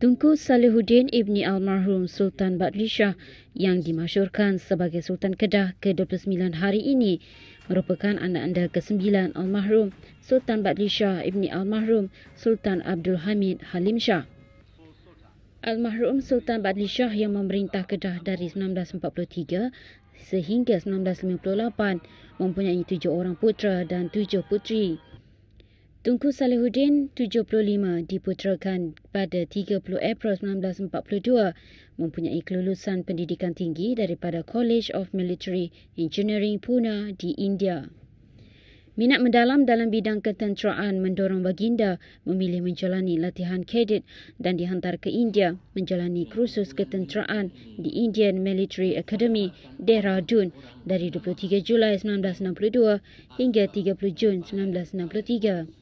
Tunku Salihuddin ibni almarhum Sultan Badrishah yang dimasyurkan sebagai Sultan Kedah ke-29 hari ini merupakan anak anda ke-9 almarhum Sultan Badrishah ibni almarhum Sultan Abdul Hamid Halim Shah. Almarhum Sultan Badrishah yang memerintah Kedah dari 1943 sehingga 1958 mempunyai tujuh orang putera dan tujuh puteri. Tunku Salihuddin, 75, diputerakan pada 30 April 1942 mempunyai kelulusan pendidikan tinggi daripada College of Military Engineering Pune di India. Minat mendalam dalam bidang ketenteraan mendorong baginda memilih menjalani latihan kadet dan dihantar ke India menjalani kursus ketenteraan di Indian Military Academy Dehradun dari 23 Julai 1962 hingga 30 Jun 1963.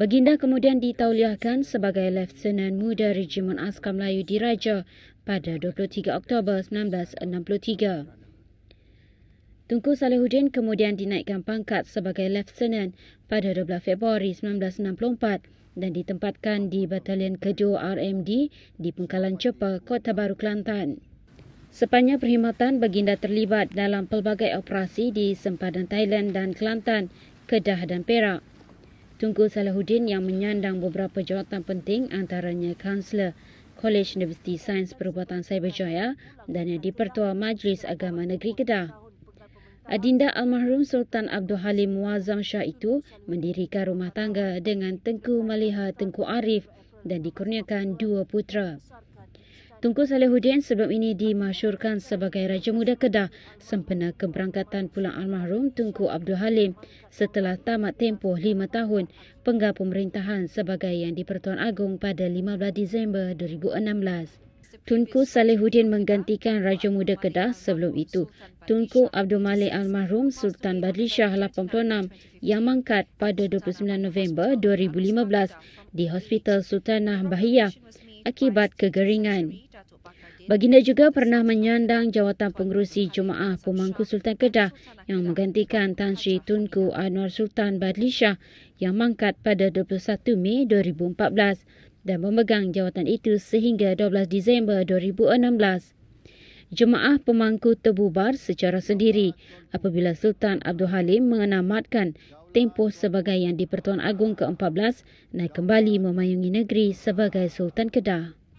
Baginda kemudian ditauliahkan sebagai Lieutenant Muda Regimen Askar Melayu Diraja pada 23 Oktober 1963. Tunku Salihuddin kemudian dinaikkan pangkat sebagai Lieutenant pada 12 Februari 1964 dan ditempatkan di Batalion Kedua RMD di Pengkalan Cepa, Kota Baru, Kelantan. Sepanjang perkhidmatan, Baginda terlibat dalam pelbagai operasi di sempadan Thailand dan Kelantan, Kedah dan Perak. Tunku Salahuddin yang menyandang beberapa jawatan penting antaranya Kanselor College Universiti Sains Perubatan Cyberjaya dan yang dipertua Majlis Agama Negeri Kedah. Adinda Almarhum Sultan Abdul Halim Muazzam Shah itu mendirikan rumah tangga dengan Tengku Maliha Tengku Arif dan dikurniakan dua putera. Tunku Salihuddin sebelum ini dimasyurkan sebagai Raja Muda Kedah sempena keberangkatan pulang almarhum Tunku Abdul Halim setelah tamat tempoh lima tahun penggal pemerintahan sebagai yang di-Pertuan Agong pada 15 Disember 2016. Tunku Salehuddin menggantikan Raja Muda Kedah sebelum itu. Tunku Abdul Malik Almarhum Sultan Badlishah 86 yang mangkat pada 29 November 2015 di Hospital Sultanah Bahiyah akibat kegeringan. Baginda juga pernah menyandang jawatan pengurusi Jemaah Pemangku Sultan Kedah yang menggantikan Tan Sri Tunku Anwar Sultan Badlishah yang mangkat pada 21 Mei 2014 dan memegang jawatan itu sehingga 12 Disember 2016. Jemaah pemangku terbubar secara sendiri apabila Sultan Abdul Halim menamatkan tempoh sebagai yang di-Pertuan Agong ke-14 naik kembali memayungi negeri sebagai Sultan Kedah.